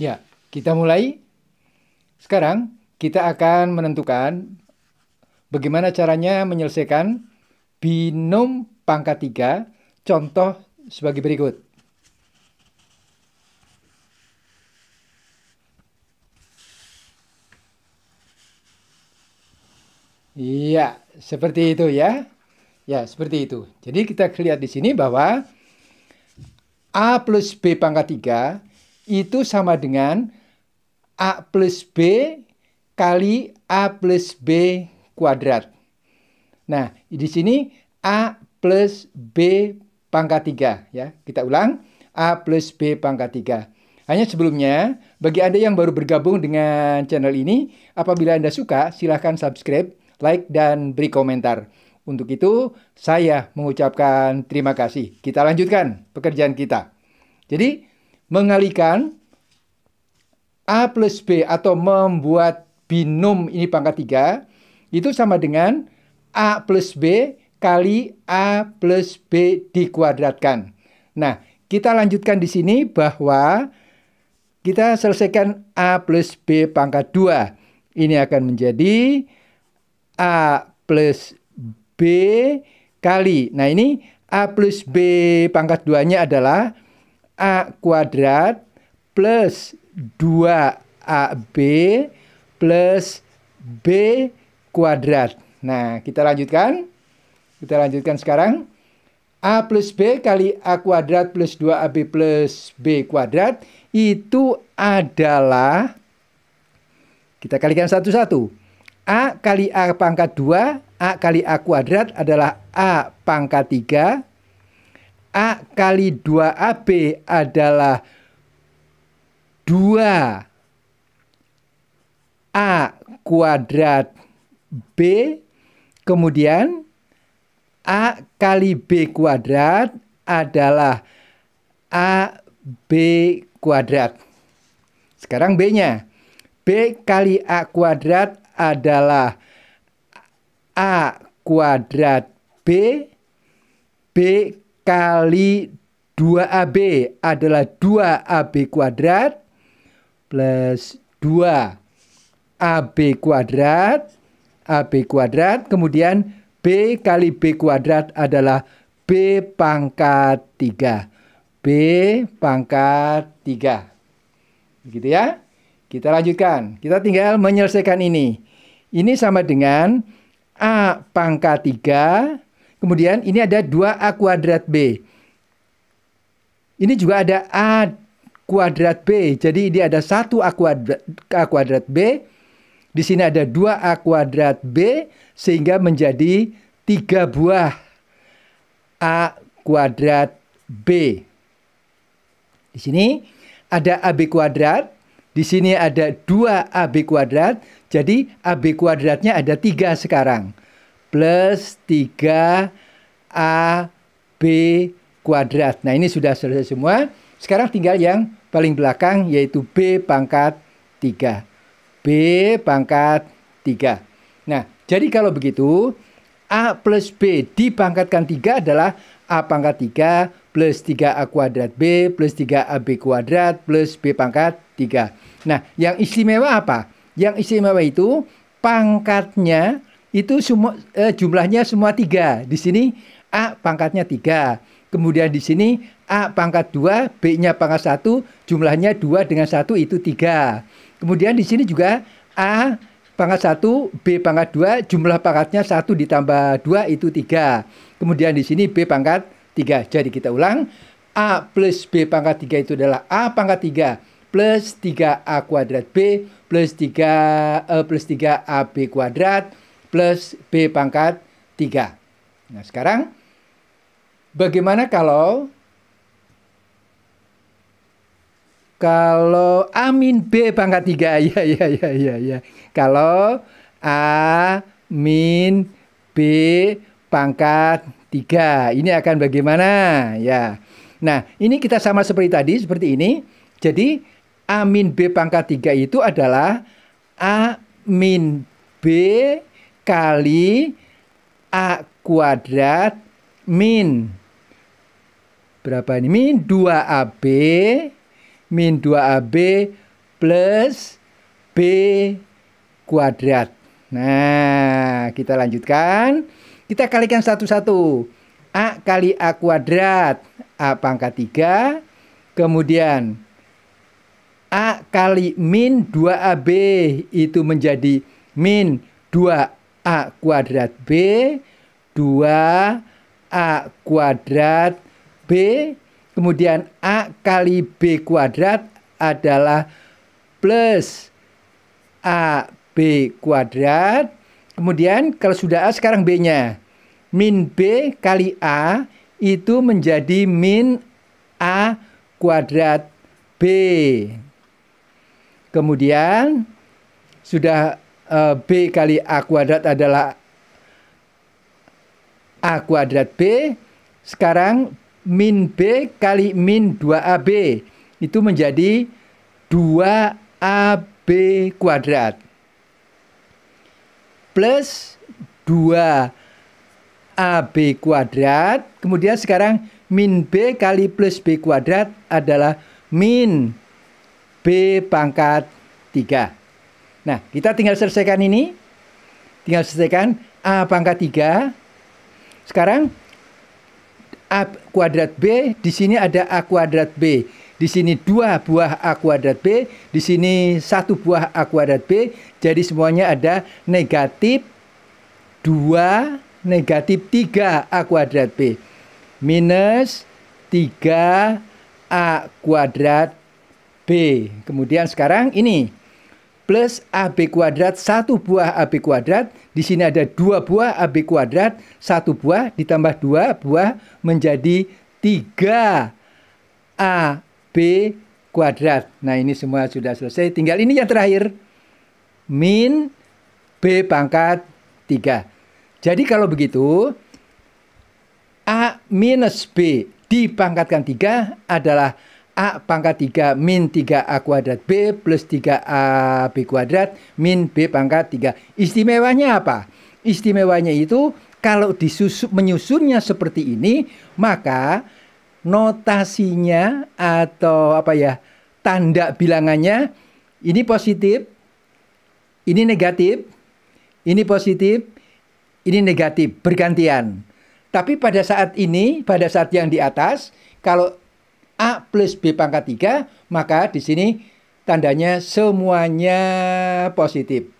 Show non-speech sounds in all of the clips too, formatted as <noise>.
Ya, kita mulai. Sekarang kita akan menentukan bagaimana caranya menyelesaikan binom pangkat 3 contoh sebagai berikut. Iya, seperti itu ya. Ya, seperti itu. Jadi kita lihat di sini bahwa A plus B pangkat 3 itu sama dengan A plus B kali A plus B kuadrat. Nah, di sini A plus B pangkat 3 ya. Kita ulang A plus B pangkat 3. Hanya sebelumnya, bagi Anda yang baru bergabung dengan channel ini, apabila Anda suka, silahkan subscribe, like, dan beri komentar. Untuk itu, saya mengucapkan terima kasih. Kita lanjutkan pekerjaan kita. Jadi, mengalihkan A plus B atau membuat binom ini pangkat 3 itu sama dengan A plus B kali A plus B dikuadratkan. Nah, kita lanjutkan di sini bahwa kita selesaikan A plus B pangkat 2. Ini akan menjadi A plus B kali. Nah, ini A plus B pangkat 2-nya adalah A kuadrat plus 2AB plus B kuadrat. Nah, kita lanjutkan. Kita lanjutkan sekarang. A plus B kali A kuadrat plus 2AB plus B kuadrat itu adalah, kita kalikan satu-satu. A kali A pangkat 2, A kali A kuadrat adalah A pangkat 3, A kali 2AB adalah 2 A kuadrat B kemudian A kali B kuadrat adalah AB kuadrat. Sekarang B-nya. B kali A kuadrat adalah A kuadrat B. B kali 2AB adalah 2AB kuadrat plus 2AB kuadrat AB kuadrat kemudian B kali B kuadrat adalah B pangkat 3. B pangkat 3. Begitu ya. Kita lanjutkan. Kita tinggal menyelesaikan ini. Ini sama dengan A pangkat 3 Kemudian ini ada 2A kuadrat B. Ini juga ada A kuadrat B. Jadi ini ada 1A kuadrat, A kuadrat B. Di sini ada 2A kuadrat B sehingga menjadi 3 buah A kuadrat B. Di sini ada AB kuadrat, di sini ada 2AB kuadrat, jadi AB kuadratnya ada 3 sekarang plus 3AB kuadrat. Nah ini sudah selesai semua. Sekarang tinggal yang paling belakang yaitu B pangkat 3. B pangkat 3. Nah, jadi kalau begitu A plus B dipangkatkan 3 adalah A pangkat 3 plus 3A kuadrat B plus 3AB kuadrat plus B pangkat 3. Nah, yang istimewa apa? Yang istimewa itu pangkatnya itu semua eh, jumlahnya semua tiga di sini a pangkatnya tiga kemudian di sini a pangkat dua b nya pangkat satu jumlahnya dua dengan satu itu tiga kemudian di sini juga a pangkat satu b pangkat dua jumlah pangkatnya satu ditambah dua itu tiga kemudian di sini b pangkat tiga jadi kita ulang a plus b pangkat tiga itu adalah a pangkat tiga plus tiga a kuadrat B plus tiga uh, plus tiga ab kuadrat plus B pangkat 3. Nah, sekarang bagaimana kalau kalau A min B pangkat 3 <laughs> ya ya ya ya ya. Kalau A min B pangkat 3. Ini akan bagaimana? Ya. Nah, ini kita sama seperti tadi seperti ini. Jadi A min B pangkat 3 itu adalah A min B kali A kuadrat min berapa ini? Min 2AB min 2AB plus B kuadrat. Nah, kita lanjutkan. Kita kalikan satu-satu. A kali A kuadrat. A pangkat 3. Kemudian A kali min 2AB itu menjadi min 2 A kuadrat B 2A kuadrat B kemudian A kali B kuadrat adalah plus A B kuadrat kemudian kalau sudah A sekarang B-nya min B kali A itu menjadi min A kuadrat B. Kemudian sudah uh, B kali A kuadrat adalah A kuadrat B. Sekarang min B kali min 2AB. Itu menjadi 2AB kuadrat. Plus 2AB kuadrat. Kemudian sekarang min B kali plus B kuadrat adalah min B pangkat 3. Nah, kita tinggal selesaikan ini. Tinggal selesaikan A pangkat 3. Sekarang A kuadrat B, di sini ada A kuadrat B. Di sini dua buah A kuadrat B, di sini satu buah A kuadrat B. Jadi semuanya ada negatif 2, negatif 3 A kuadrat B. Minus 3 A kuadrat B. Kemudian sekarang ini plus AB kuadrat, satu buah AB kuadrat. Di sini ada dua buah AB kuadrat, satu buah ditambah dua buah menjadi tiga AB kuadrat. Nah ini semua sudah selesai. Tinggal ini yang terakhir. Min B pangkat tiga. Jadi kalau begitu, A minus B dipangkatkan tiga adalah A pangkat 3 min 3A kuadrat B plus 3 b kuadrat min B pangkat 3. Istimewanya apa? Istimewanya itu kalau disusun, menyusunnya seperti ini, maka notasinya atau apa ya, tanda bilangannya ini positif, ini negatif, ini positif, ini negatif, bergantian. Tapi pada saat ini, pada saat yang di atas, kalau A plus B pangkat 3, maka di sini tandanya semuanya positif.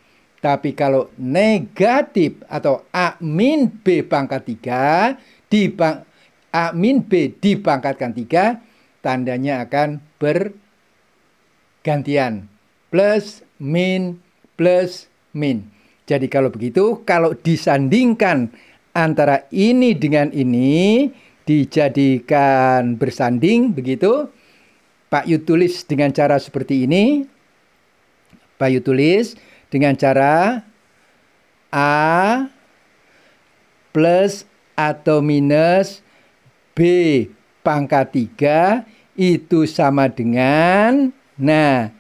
Tapi kalau negatif atau A min B pangkat 3 dibang, A min B dipangkatkan 3, tandanya akan bergantian. Plus, min, plus, min. Jadi kalau begitu, kalau disandingkan antara ini dengan ini, dijadikan bersanding begitu. Pak Yu tulis dengan cara seperti ini. Pak Yu tulis dengan cara A plus atau minus B pangkat 3 itu sama dengan nah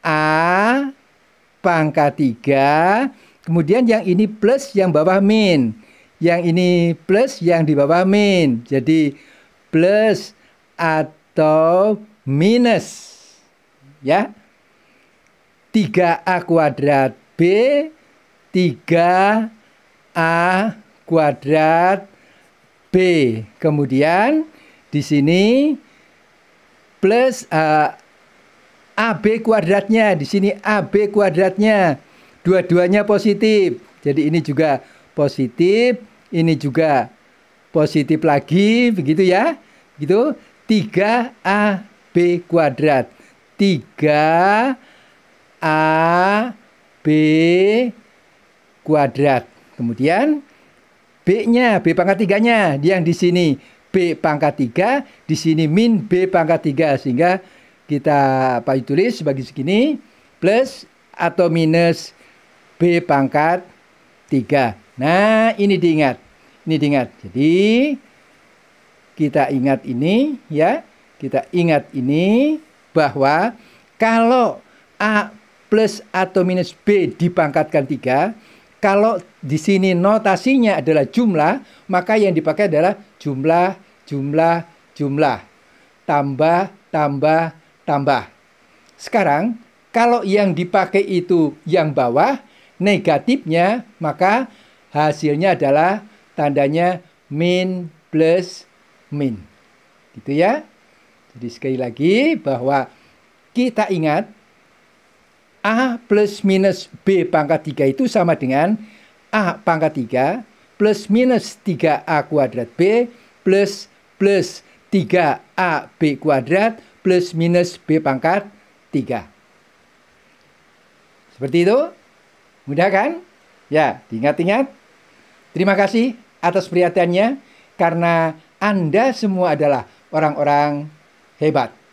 A pangkat 3 kemudian yang ini plus yang bawah min yang ini plus, yang di bawah min. Jadi plus atau minus. Ya. 3A kuadrat B, 3A kuadrat B. Kemudian di sini plus uh, eh, AB kuadratnya. Di sini AB kuadratnya. Dua-duanya positif. Jadi ini juga positif, ini juga positif lagi, begitu ya. Gitu. 3AB kuadrat. 3 A B kuadrat. Kemudian B-nya, B pangkat 3-nya, yang di sini B pangkat 3, di sini min B pangkat 3 sehingga kita apa tulis sebagai segini plus atau minus B pangkat 3. Nah, ini diingat. Ini diingat. Jadi kita ingat ini ya, kita ingat ini bahwa kalau A plus atau minus B dipangkatkan 3, kalau di sini notasinya adalah jumlah, maka yang dipakai adalah jumlah, jumlah, jumlah. Tambah, tambah, tambah. Sekarang, kalau yang dipakai itu yang bawah, negatifnya, maka hasilnya adalah tandanya min plus min. Gitu ya. Jadi sekali lagi bahwa kita ingat A plus minus B pangkat 3 itu sama dengan A pangkat 3 plus minus 3A kuadrat B plus plus 3AB kuadrat plus minus B pangkat 3. Seperti itu? Mudah kan? Ya, ingat ingat Terima kasih atas perhatiannya karena Anda semua adalah orang-orang hebat.